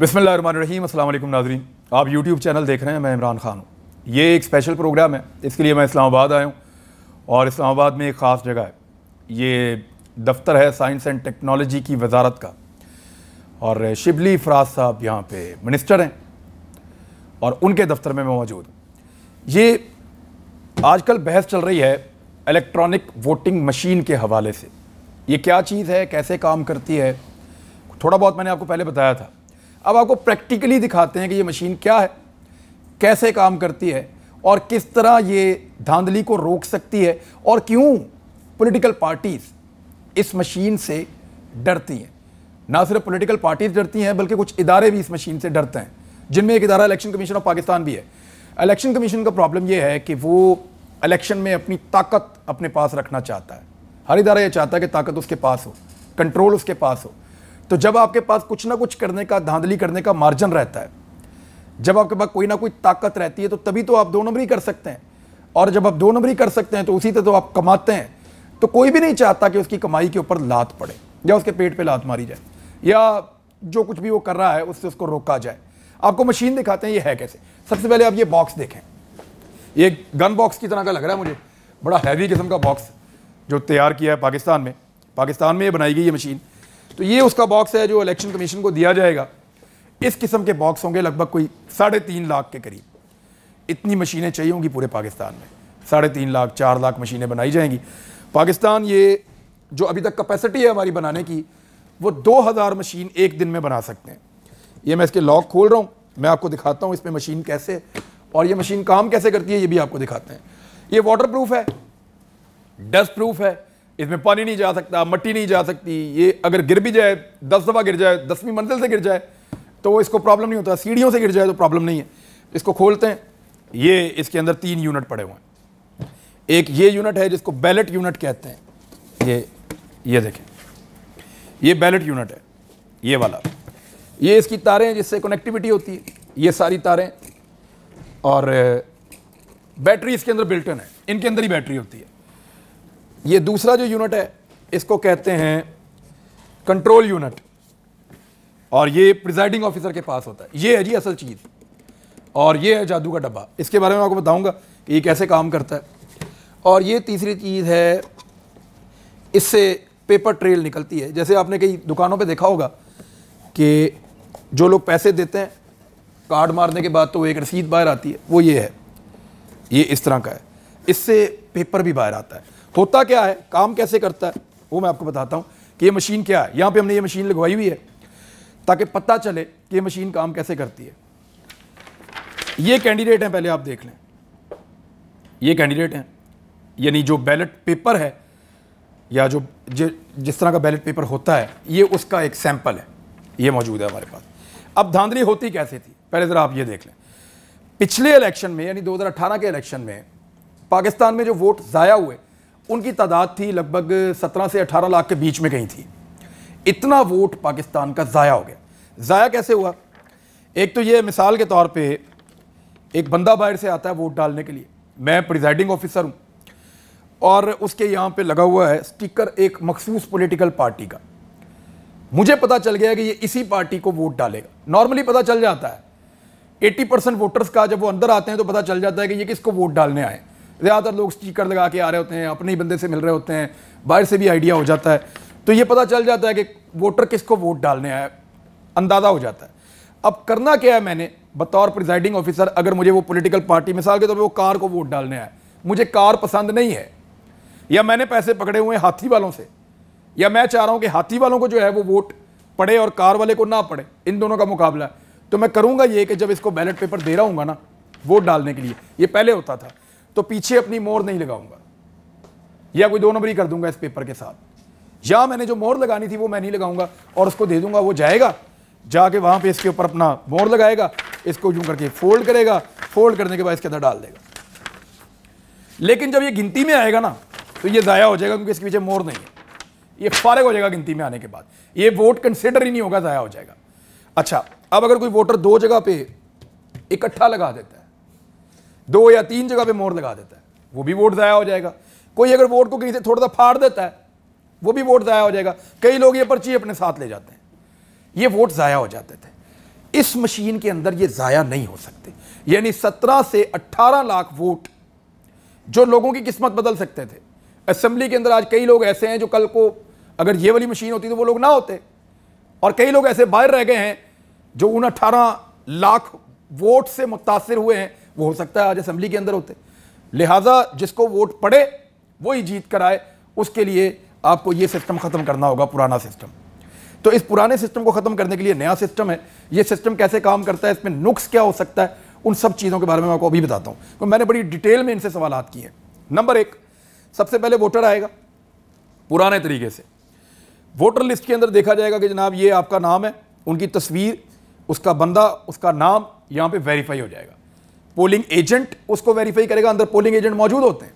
बसमीम नाजरीन आप यूट्यूब चैनल देख रहे हैं मैं इमरान खान हूँ ये एक स्पेशल प्रोग्राम है इसके लिए मैं इस्लामाबाद आया हूँ और इस्लामाबाद में एक ख़ास जगह है ये दफ्तर है साइंस एंड टेक्नोलॉजी की वजारत का और शिबली फराज साहब यहाँ पे मिनिस्टर हैं और उनके दफ्तर में मैं मौजूद हूँ ये आजकल बहस चल रही है इलेक्ट्रॉनिक वोटिंग मशीन के हवाले से ये क्या चीज़ है कैसे काम करती है थोड़ा बहुत मैंने आपको पहले बताया था अब आपको प्रैक्टिकली दिखाते हैं कि ये मशीन क्या है कैसे काम करती है और किस तरह ये धांधली को रोक सकती है और क्यों पॉलिटिकल पार्टीज़ इस मशीन से डरती हैं ना सिर्फ पॉलिटिकल पार्टीज़ डरती हैं बल्कि कुछ इदारे भी इस मशीन से डरते हैं जिनमें एक इदारा इलेक्शन कमीशन ऑफ पाकिस्तान भी है इलेक्शन कमीशन का प्रॉब्लम यह है कि वो इलेक्शन में अपनी ताकत अपने पास रखना चाहता है हर इदारा यह चाहता है कि ताकत उसके पास हो कंट्रोल उसके पास हो तो जब आपके पास कुछ ना कुछ करने का धांधली करने का मार्जन रहता है जब आपके पास कोई ना कोई ताकत रहती है तो तभी तो आप दो नंबरी कर सकते हैं और जब आप दो नंबरी कर सकते हैं तो उसी से तो आप कमाते हैं तो कोई भी नहीं चाहता कि उसकी कमाई के ऊपर लात पड़े या उसके पेट पे लात मारी जाए या जो कुछ भी वो कर रहा है उससे उसको रोका जाए आपको मशीन दिखाते हैं ये है कैसे सबसे पहले आप ये बॉक्स देखें ये गन बॉक्स की तरह का लग रहा है मुझे बड़ा हैवी किस्म का बॉक्स जो तैयार किया है पाकिस्तान में पाकिस्तान में ये बनाई गई ये मशीन तो ये उसका बॉक्स है जो इलेक्शन कमीशन को दिया जाएगा इस किस्म के बॉक्स होंगे लगभग कोई साढ़े तीन लाख के करीब इतनी मशीनें चाहिए होंगी पूरे पाकिस्तान में साढ़े तीन लाख चार लाख मशीनें बनाई जाएंगी पाकिस्तान ये जो अभी तक कैपेसिटी है हमारी बनाने की वो दो हज़ार मशीन एक दिन में बना सकते हैं ये मैं इसके लॉक खोल रहा हूँ मैं आपको दिखाता हूँ इसमें मशीन कैसे और ये मशीन काम कैसे करती है ये भी आपको दिखाते हैं ये वाटर प्रूफ है डस्ट प्रूफ है इसमें पानी नहीं जा सकता मट्टी नहीं जा सकती ये अगर गिर भी जाए दस दफ़ा गिर जाए दसवीं मंजिल से गिर जाए तो इसको प्रॉब्लम नहीं होता सीढ़ियों से गिर जाए तो प्रॉब्लम नहीं है इसको खोलते हैं ये इसके अंदर तीन यूनिट पड़े हुए हैं एक ये यूनिट है जिसको बैलेट यूनिट कहते हैं ये ये देखें ये बैलेट यूनिट है ये वाला ये इसकी तारें हैं जिससे कनेक्टिविटी होती है ये सारी तारें और बैटरी इसके अंदर बिल्टन है इनके अंदर ही बैटरी होती है ये दूसरा जो यूनिट है इसको कहते हैं कंट्रोल यूनिट और ये प्रिजाइडिंग ऑफिसर के पास होता है ये है जी असल चीज़ और ये है जादू का डब्बा इसके बारे में आपको बताऊंगा कि ये कैसे काम करता है और ये तीसरी चीज़ है इससे पेपर ट्रेल निकलती है जैसे आपने कई दुकानों पे देखा होगा कि जो लोग पैसे देते हैं कार्ड मारने के बाद तो एक रसीद बाहर आती है वो ये है ये इस तरह का है इससे पेपर भी बाहर आता है होता क्या है काम कैसे करता है वो मैं आपको बताता हूँ कि ये मशीन क्या है यहाँ पे हमने ये मशीन लगवाई हुई है ताकि पता चले कि ये मशीन काम कैसे करती है ये कैंडिडेट हैं पहले आप देख लें ये कैंडिडेट हैं यानी जो बैलेट पेपर है या जो जिस तरह का बैलेट पेपर होता है ये उसका एक सैंपल है ये मौजूद है हमारे पास अब धांधली होती कैसे थी पहले ज़रा आप ये देख लें पिछले इलेक्शन में यानी 2018 के इलेक्शन में पाकिस्तान में जो वोट ज़ाया हुए उनकी तादाद थी लगभग सत्रह से अठारह लाख के बीच में कहीं थी इतना वोट पाकिस्तान का ज़ाया हो गया ज़ाया कैसे हुआ एक तो ये मिसाल के तौर पे एक बंदा बाहर से आता है वोट डालने के लिए मैं प्रिजाइडिंग ऑफिसर हूँ और उसके यहाँ पे लगा हुआ है स्टिकर एक मखसूस पॉलिटिकल पार्टी का मुझे पता चल गया कि ये इसी पार्टी को वोट डालेगा नॉर्मली पता चल जाता है 80 परसेंट वोटर्स का जब वो अंदर आते हैं तो पता चल जाता है कि ये किसको वोट डालने आए ज़्यादातर लोग स्टीकर लगा के आ रहे होते हैं अपने ही बंदे से मिल रहे होते हैं बाहर से भी आइडिया हो जाता है तो ये पता चल जाता है कि वोटर किसको वोट डालने आया अंदाज़ा हो जाता है अब करना क्या है मैंने बतौर प्रिजाइडिंग ऑफिसर अगर मुझे वो पॉलिटिकल पार्टी मिसाल के तौर तो पर वो कार को वोट डालने आया मुझे कार पसंद नहीं है या मैंने पैसे पकड़े हुए हाथी वालों से या मैं चाह रहा हूँ कि हाथी वालों को जो है वो वोट पड़े और कार वाले को ना पड़े इन दोनों का मुकाबला तो मैं करूँगा ये कि जब इसको बैलेट पेपर दे रहा हूँ ना वोट डालने के लिए ये पहले होता था तो पीछे अपनी मोर नहीं लगाऊंगा या कोई दो नंबरी कर दूंगा इस पेपर के साथ या मैंने जो मोर लगानी थी वो मैं नहीं लगाऊंगा और उसको दे दूंगा वो जाएगा जाके वहां पे इसके ऊपर अपना मोर लगाएगा इसको यूं करके फोल्ड करेगा फोल्ड करने के बाद इसके अंदर डाल देगा लेकिन जब ये गिनती में आएगा ना तो ये ज़ाया हो जाएगा क्योंकि इसके पीछे मोर नहीं है ये फारिग हो जाएगा गिनती में आने के बाद ये वोट कंसिडर ही नहीं होगा ज़ाया हो जाएगा अच्छा अब अगर कोई वोटर दो जगह पे इकट्ठा लगा देता है दो या तीन जगह पे मोर लगा देता है वो भी वोट ज़ाया हो जाएगा कोई अगर वोट को कहीं से थोड़ा सा फाड़ देता है वो भी वोट ज़ाया हो जाएगा कई लोग ये पर्ची अपने साथ ले जाते हैं ये वोट ज़ाया हो जाते थे इस मशीन के अंदर ये ज़ाया नहीं हो सकते यानी सत्रह से अट्ठारह लाख वोट जो लोगों की किस्मत बदल सकते थे असम्बली के अंदर आज कई लोग ऐसे हैं जो कल को अगर ये वाली मशीन होती तो वो लोग ना होते और कई लोग ऐसे बाहर रह गए हैं जो उन अट्ठारह लाख वोट से मुतासर हुए हैं वो हो सकता है आज असम्बली के अंदर होते लिहाजा जिसको वोट पड़े वही जीत कर आए उसके लिए आपको ये सिस्टम ख़त्म करना होगा पुराना सिस्टम तो इस पुराने सिस्टम को ख़त्म करने के लिए नया सिस्टम है ये सिस्टम कैसे काम करता है इसमें नुक्स क्या हो सकता है उन सब चीज़ों के बारे में मैं आपको अभी बताता हूँ तो मैंने बड़ी डिटेल में इनसे सवाल किए नंबर एक सबसे पहले वोटर आएगा पुराने तरीके से वोटर लिस्ट के अंदर देखा जाएगा कि जनाब ये आपका नाम है उनकी तस्वीर उसका बंदा उसका नाम यहाँ पे वेरीफाई हो जाएगा पोलिंग एजेंट उसको वेरीफाई करेगा अंदर पोलिंग एजेंट मौजूद होते हैं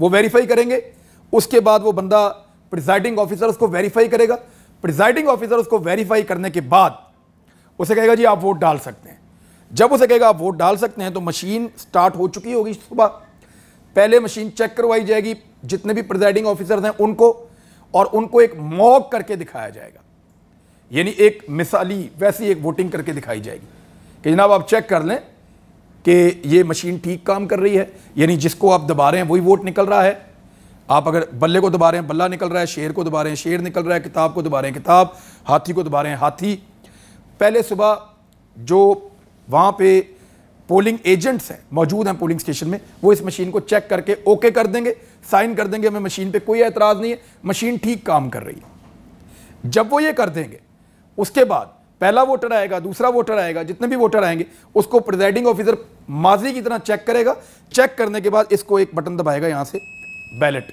वो वेरीफाई करेंगे उसके बाद वो बंदा प्रिजाइडिंग ऑफिसर उसको वेरीफाई करेगा प्रिजाइडिंग ऑफिसर उसको वेरीफाई करने के बाद उसे कहेगा जी आप वोट डाल सकते हैं जब उसे कहेगा आप वोट डाल सकते हैं तो मशीन स्टार्ट हो चुकी होगी सुबह पहले मशीन चेक करवाई जाएगी जितने भी प्रिजाइडिंग ऑफिसर हैं उनको और उनको एक मॉक करके दिखाया जाएगा यानी एक मिसाली वैसी एक वोटिंग करके दिखाई जाएगी कि जनाब आप चेक कर लें कि ये मशीन ठीक काम कर रही है यानी जिसको आप दबा रहे हैं वही वोट निकल रहा है आप अगर बल्ले को दबा रहे हैं बल्ला निकल रहा है शेर को दबा रहे हैं शेर निकल रहा है किताब को दबा रहे हैं किताब हाथी को दबा रहे हैं हाथी पहले सुबह जो वहाँ पे पोलिंग एजेंट्स हैं मौजूद हैं पोलिंग स्टेशन में वो इस मशीन को चेक करके ओके कर देंगे साइन कर देंगे हमें मशीन पर कोई एतराज़ नहीं है मशीन ठीक काम कर रही है जब वो ये कर देंगे उसके बाद पहला वोटर आएगा दूसरा वोटर आएगा जितने भी वोटर आएंगे उसको प्रिजाइडिंग ऑफिसर माजी की तरह चेक करेगा चेक करने के बाद इसको एक बटन दबाएगा यहां से बैलेट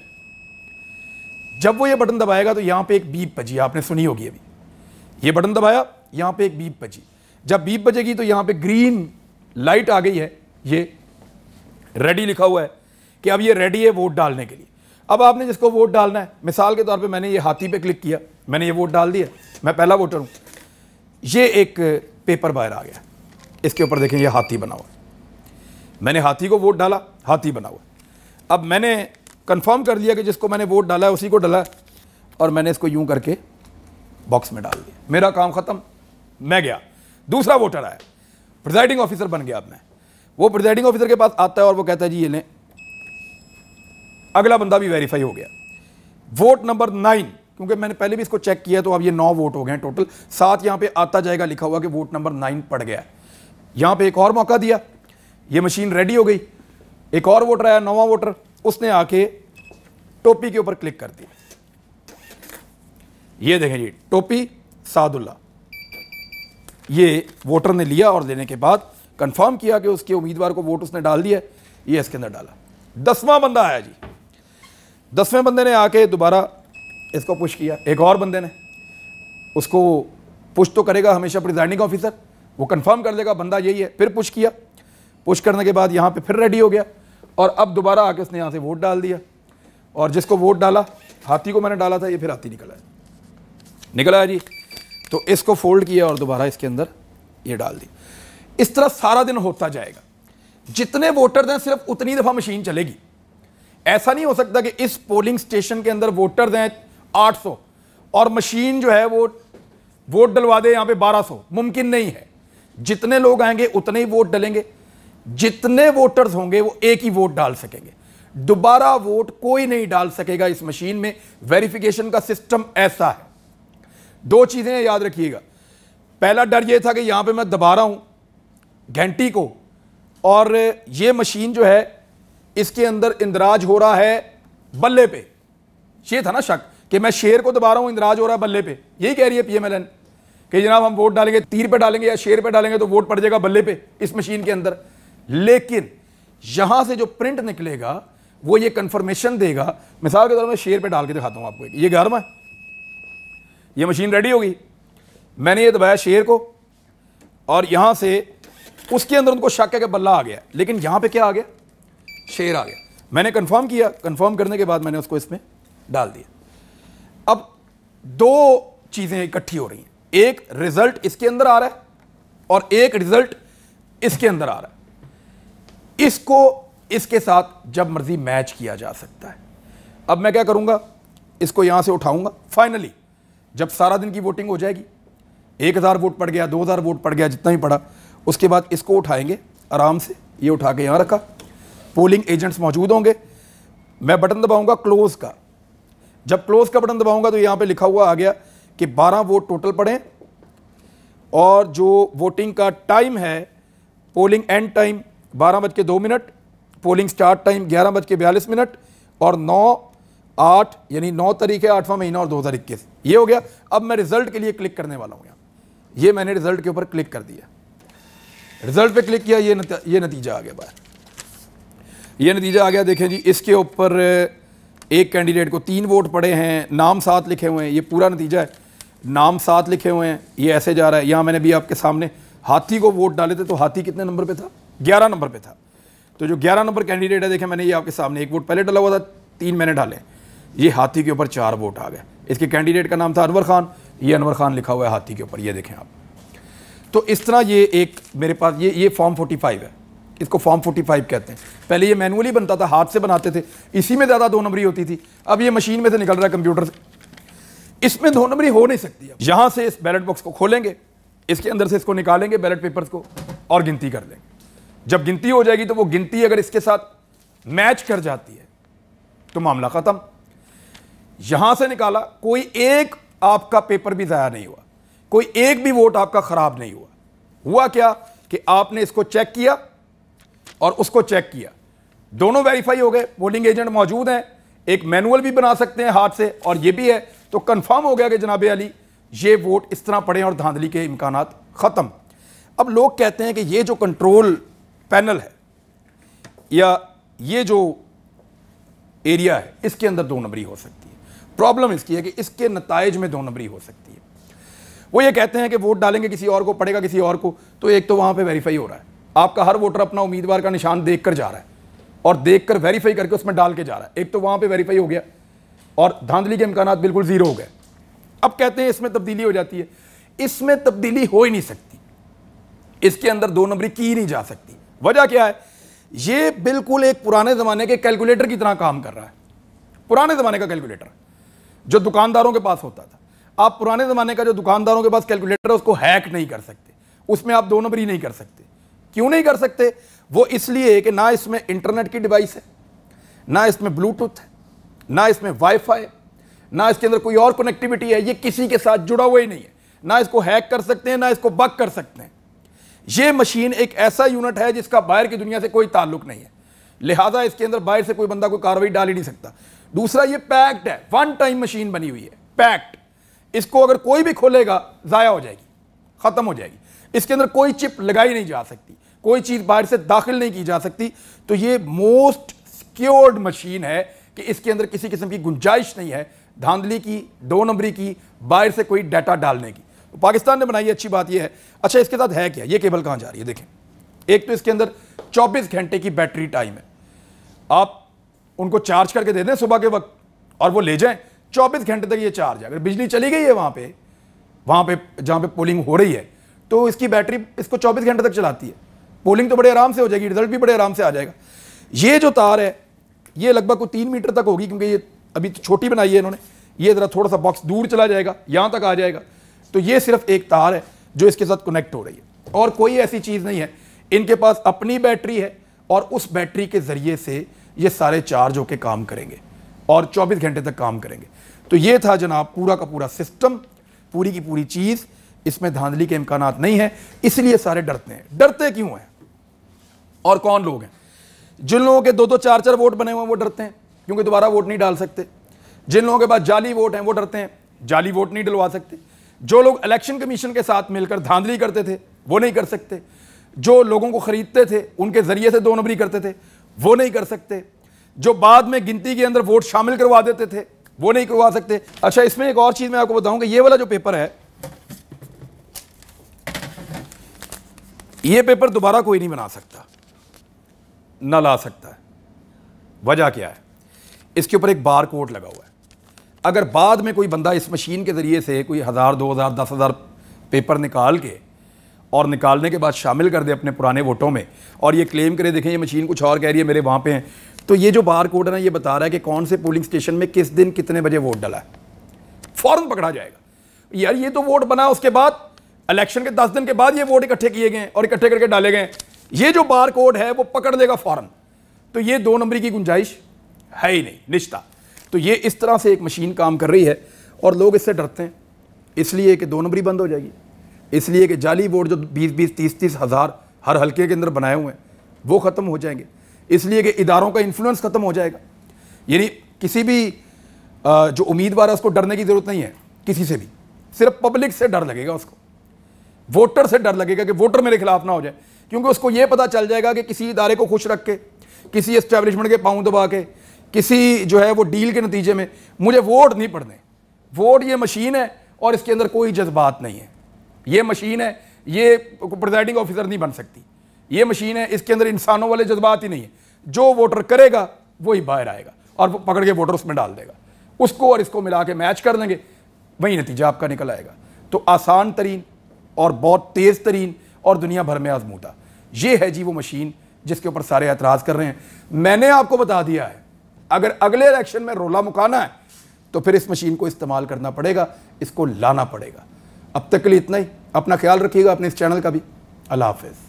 जब वो ये बटन दबाएगा तो यहां पे एक बीप बजी आपने सुनी होगी अभी ये बटन दबाया यहां पे एक बीप बजी जब बीप बजेगी तो यहां पे ग्रीन लाइट आ गई है ये रेडी लिखा हुआ है कि अब ये रेडी है वोट डालने के लिए अब आपने जिसको वोट डालना है मिसाल के तौर पे मैंने ये हाथी पे क्लिक किया मैंने ये वोट डाल दिया मैं पहला वोटर हूं ये एक पेपर बाहर आ गया इसके ऊपर देखें ये हाथी बना हुआ मैंने हाथी को वोट डाला हाथी बना हुआ अब मैंने कंफर्म कर लिया कि जिसको मैंने वोट डाला है उसी को डाला और मैंने इसको यूं करके बॉक्स में डाल दिया मेरा काम ख़त्म मैं गया दूसरा वोटर आया प्रिजाइडिंग ऑफिसर बन गया अब मैं वो प्रिजाइडिंग ऑफिसर के पास आता है और वो कहता है जी ये लें अगला बंदा भी वेरीफाई हो गया वोट नंबर नाइन क्योंकि मैंने पहले भी इसको चेक किया तो अब ये नौ वोट हो गए हैं टोटल सात यहाँ पे आता जाएगा लिखा हुआ कि वोट नंबर नाइन पड़ गया यहाँ पे एक और मौका दिया ये मशीन रेडी हो गई एक और वोटर आया नौवा वोटर उसने आके टोपी के ऊपर क्लिक कर दिया ये देखें जी टोपी सादुल्ला ये वोटर ने लिया और देने के बाद कंफर्म किया कि उसके उम्मीदवार को वोट उसने डाल दिया ये इसके अंदर डाला दसवां बंदा आया जी दसवें बंदे ने आके दोबारा इसको पुश किया एक और बंदे ने उसको पुश तो करेगा हमेशा प्रिजाइडिंग ऑफिसर वो कंफर्म कर देगा बंदा यही है फिर पुश किया पुश करने के बाद यहाँ पे फिर रेडी हो गया और अब दोबारा आके उसने यहाँ से वोट डाल दिया और जिसको वोट डाला हाथी को मैंने डाला था ये फिर हाथी निकला है निकल आया जी तो इसको फोल्ड किया और दोबारा इसके अंदर ये डाल दिया इस तरह सारा दिन होता जाएगा जितने वोटर हैं सिर्फ उतनी दफ़ा मशीन चलेगी ऐसा नहीं हो सकता कि इस पोलिंग स्टेशन के अंदर वोटर हैं 800 और मशीन जो है वो वोट डलवा दे यहाँ पे 1200 मुमकिन नहीं है जितने लोग आएंगे उतने ही वोट डलेंगे जितने वोटर्स होंगे वो एक ही वोट डाल सकेंगे दोबारा वोट कोई नहीं डाल सकेगा इस मशीन में वेरिफिकेशन का सिस्टम ऐसा है दो चीज़ें याद रखिएगा पहला डर ये था कि यहाँ पे मैं दबा रहा हूँ घंटी को और ये मशीन जो है इसके अंदर इंदराज हो रहा है बल्ले पे ये था ना शक कि मैं शेर को दबा रहा हूँ इंदराज हो रहा है बल्ले पे यही कह रही है पीएमएलएन कि जनाब हम वोट डालेंगे तीर पे डालेंगे या शेर पे डालेंगे तो वोट पड़ जाएगा बल्ले पे इस मशीन के अंदर लेकिन यहाँ से जो प्रिंट निकलेगा वो ये कन्फर्मेशन देगा मिसाल के तौर पर शेर पर डाल के दिखाता हूँ आपको ये गर्म है ये मशीन रेडी होगी मैंने ये दबाया शेर को और यहाँ से उसके अंदर उनको शक है कि बल्ला आ गया लेकिन यहाँ पे क्या आ गया शेर आ गया मैंने कंफर्म किया कंफर्म करने के बाद मैंने उसको इसमें डाल दिया अब दो चीज़ें इकट्ठी हो रही हैं एक रिजल्ट इसके अंदर आ रहा है और एक रिजल्ट इसके अंदर आ रहा है इसको इसके साथ जब मर्जी मैच किया जा सकता है अब मैं क्या करूँगा इसको यहाँ से उठाऊंगा फाइनली जब सारा दिन की वोटिंग हो जाएगी एक हज़ार वोट पड़ गया दो हज़ार वोट पड़ गया जितना ही पड़ा उसके बाद इसको उठाएंगे आराम से ये उठा के यहाँ रखा पोलिंग एजेंट्स मौजूद होंगे मैं बटन दबाऊंगा क्लोज का जब क्लोज का बटन दबाऊंगा तो यहाँ पे लिखा हुआ आ गया कि 12 वोट टोटल पड़े और जो वोटिंग का टाइम है पोलिंग एंड टाइम बारह बज के दो मिनट पोलिंग स्टार्ट टाइम ग्यारह बज के बयालीस मिनट और नौ आठ यानी नौ तारीख है आठवां महीना और दो हज़ार इक्कीस ये हो गया अब मैं रिजल्ट के लिए क्लिक करने वाला हूँ यहाँ ये मैंने रिजल्ट के ऊपर क्लिक कर दिया रिजल्ट पे क्लिक किया ये ये नतीजा आ गया बाहर ये नतीजा आ गया देखें जी इसके ऊपर एक कैंडिडेट को तीन वोट पड़े हैं नाम सात लिखे हुए हैं ये पूरा नतीजा है नाम सात लिखे हुए हैं ये ऐसे जा रहा है यहाँ मैंने भी आपके सामने हाथी को वोट डाले थे तो हाथी कितने नंबर पे था ग्यारह नंबर पे था तो जो ग्यारह नंबर कैंडिडेट है देखें मैंने ये आपके सामने एक वोट पहले डाला हुआ था तीन मैंने डाले ये हाथी के ऊपर चार वोट आ गए इसके कैंडिडेट का नाम था अनवर खान ये अनवर खान लिखा हुआ है हाथी के ऊपर ये देखें आप तो इस तरह ये एक मेरे पास ये ये फॉर्म फोर्टी फाइव है इसको फॉर्म 45 कहते हैं पहले ये मैनुअली बनता था हाथ से बनाते थे इसी में ज़्यादा दो नंबरी होती थी अब ये मशीन में से निकल रहा है कंप्यूटर से इसमें दो नंबरी हो नहीं सकती अब यहाँ से इस बैलेट बॉक्स को खोलेंगे इसके अंदर से इसको निकालेंगे बैलेट पेपर्स को और गिनती कर लेंगे जब गिनती हो जाएगी तो वो गिनती अगर इसके साथ मैच कर जाती है तो मामला ख़त्म यहाँ से निकाला कोई एक आपका पेपर भी ज़ाया नहीं हुआ कोई एक भी वोट आपका ख़राब नहीं हुआ हुआ क्या कि आपने इसको चेक किया और उसको चेक किया दोनों वेरीफाई हो गए पोलिंग एजेंट मौजूद हैं एक मैनुअल भी बना सकते हैं हाथ से और ये भी है तो कंफर्म हो गया कि जनाब अली ये वोट इस तरह पड़े और धांधली के इम्कान ख़त्म अब लोग कहते हैं कि ये जो कंट्रोल पैनल है या ये जो एरिया है इसके अंदर दो नंबरी हो सकती है प्रॉब्लम इसकी है कि इसके नतज में दो नंबरी हो सकती है वो ये कहते हैं कि वोट डालेंगे किसी और को पड़ेगा किसी और को तो एक तो वहाँ पे वेरीफाई हो रहा है आपका हर वोटर अपना उम्मीदवार का निशान देख कर जा रहा है और देख कर वेरीफाई करके उसमें डाल के जा रहा है एक तो वहाँ पर वेरीफाई हो गया और धांधली के इम्कान बिल्कुल ज़ीरो हो गए अब कहते हैं इसमें तब्दीली हो जाती है इसमें तब्दीली हो ही नहीं सकती इसके अंदर दो नंबरी की नहीं जा सकती वजह क्या है ये बिल्कुल एक पुराने ज़माने के कैलकुलेटर की तरह काम कर रहा है पुराने ज़माने का कैलकुलेटर जो दुकानदारों के पास होता था आप पुराने ज़माने का जो दुकानदारों के पास कैलकुलेटर है उसको हैक नहीं कर सकते उसमें आप दो नंबरी नहीं कर सकते क्यों नहीं कर सकते वो इसलिए कि ना इसमें इंटरनेट की डिवाइस है ना इसमें ब्लूटूथ है ना इसमें वाईफाई ना इसके अंदर कोई और कनेक्टिविटी है ये किसी के साथ जुड़ा हुआ ही नहीं है ना इसको हैक कर सकते हैं ना इसको बक कर सकते हैं ये मशीन एक ऐसा यूनिट है जिसका बाहर की दुनिया से कोई ताल्लुक नहीं है लिहाजा इसके अंदर बाहर से कोई बंदा कोई कार्रवाई डाल ही नहीं सकता दूसरा ये पैक्ड है वन टाइम मशीन बनी हुई है पैक्ड इसको अगर कोई भी खोलेगा ज़ाया हो जाएगी ख़त्म हो जाएगी इसके अंदर कोई चिप लगाई नहीं जा सकती कोई चीज़ बाहर से दाखिल नहीं की जा सकती तो ये मोस्ट सिक्योर्ड मशीन है कि इसके अंदर किसी किस्म की गुंजाइश नहीं है धांधली की दो नंबरी की बाहर से कोई डाटा डालने की तो पाकिस्तान ने बनाई अच्छी बात यह है अच्छा इसके साथ है क्या ये केबल कहां जा रही है देखें एक तो इसके अंदर 24 घंटे की बैटरी टाइम है आप उनको चार्ज करके दे दें सुबह के वक्त और वो ले जाएं 24 घंटे तक ये चार्ज है अगर बिजली चली गई है वहां पे वहां पे जहां पे पोलिंग हो रही है तो इसकी बैटरी इसको 24 घंटे तक चलाती है पोलिंग तो बड़े आराम से हो जाएगी रिजल्ट भी बड़े आराम से आ जाएगा ये जो तार है ये लगभग कोई तीन मीटर तक होगी क्योंकि ये अभी तो छोटी बनाई है इन्होंने ये ज़रा थोड़ा सा बॉक्स दूर चला जाएगा यहाँ तक आ जाएगा तो ये सिर्फ एक तार है जो इसके साथ कनेक्ट हो रही है और कोई ऐसी चीज़ नहीं है इनके पास अपनी बैटरी है और उस बैटरी के ज़रिए से ये सारे चार्ज होकर काम करेंगे और 24 घंटे तक काम करेंगे तो ये था जनाब पूरा का पूरा सिस्टम पूरी की पूरी चीज़ इसमें धांधली के इम्कान नहीं है इसलिए सारे डरते हैं डरते क्यों हैं और कौन लोग हैं जिन लोगों के दो दो चार चार वोट बने हुए हैं वो डरते हैं क्योंकि दोबारा वोट नहीं डाल सकते जिन लोगों के पास जाली वोट हैं वो डरते हैं जाली वोट नहीं डलवा सकते जो लोग इलेक्शन कमीशन के साथ मिलकर धांधली करते थे वो नहीं कर सकते जो लोगों को खरीदते थे उनके जरिए से दो नंबरी करते थे वो नहीं कर सकते जो बाद में गिनती के अंदर वोट शामिल करवा देते थे वो नहीं करवा सकते अच्छा इसमें एक और चीज़ मैं आपको बताऊंगा ये वाला जो पेपर है ये पेपर दोबारा कोई नहीं बना सकता ना ला सकता है वजह क्या है इसके ऊपर एक बार कोड लगा हुआ है अगर बाद में कोई बंदा इस मशीन के ज़रिए से कोई हज़ार दो हज़ार दस हज़ार पेपर निकाल के और निकालने के बाद शामिल कर दे अपने पुराने वोटों में और ये क्लेम करे देखें ये मशीन कुछ और कह रही है मेरे वहाँ पे हैं तो ये जो बार कोड है ना ये बता रहा है कि कौन से पोलिंग स्टेशन में किस दिन कितने बजे वोट डला है फ़ौरन पकड़ा जाएगा यार ये तो वोट बना उसके बाद इलेक्शन के दस दिन के बाद ये वोट इकट्ठे किए गए और इकट्ठे करके डाले गए ये जो बार कोड है वो पकड़ लेगा फौरन तो ये दो नंबरी की गुंजाइश है ही नहीं निश्ता तो ये इस तरह से एक मशीन काम कर रही है और लोग इससे डरते हैं इसलिए कि दो नंबरी बंद हो जाएगी इसलिए कि जाली वोट जो बीस बीस तीस तीस हज़ार हर हल्के के अंदर बनाए हुए हैं वो ख़त्म हो जाएंगे इसलिए कि इदारों का इन्फ्लुएंस ख़त्म हो जाएगा यानी किसी भी जो उम्मीदवार है उसको डरने की ज़रूरत नहीं है किसी से भी सिर्फ पब्लिक से डर लगेगा उसको वोटर से डर लगेगा कि वोटर मेरे खिलाफ ना हो जाए क्योंकि उसको ये पता चल जाएगा कि किसी इदारे को खुश रख के किसी इस्टेब्लिशमेंट के पाँव दबा के किसी जो है वो डील के नतीजे में मुझे वोट नहीं पड़ने वोट ये मशीन है और इसके अंदर कोई जज्बात नहीं है ये मशीन है ये प्रजाइडिंग ऑफिसर नहीं बन सकती ये मशीन है इसके अंदर इंसानों वाले जज्बात ही नहीं है जो वोटर करेगा वही बाहर आएगा और पकड़ के वोटर उसमें डाल देगा उसको और इसको मिला के मैच कर लेंगे वही नतीजा आपका निकल आएगा तो आसान तरीन और बहुत तेज़ तरीन और दुनिया भर में आजमूदा ये है जी वो मशीन जिसके ऊपर सारे एतराज़ कर रहे हैं मैंने आपको बता दिया है अगर अगले इलेक्शन में रोला मुकाना है तो फिर इस मशीन को इस्तेमाल करना पड़ेगा इसको लाना पड़ेगा अब तक के लिए इतना ही अपना ख्याल रखिएगा अपने इस चैनल का भी अल्लाह हाफिज़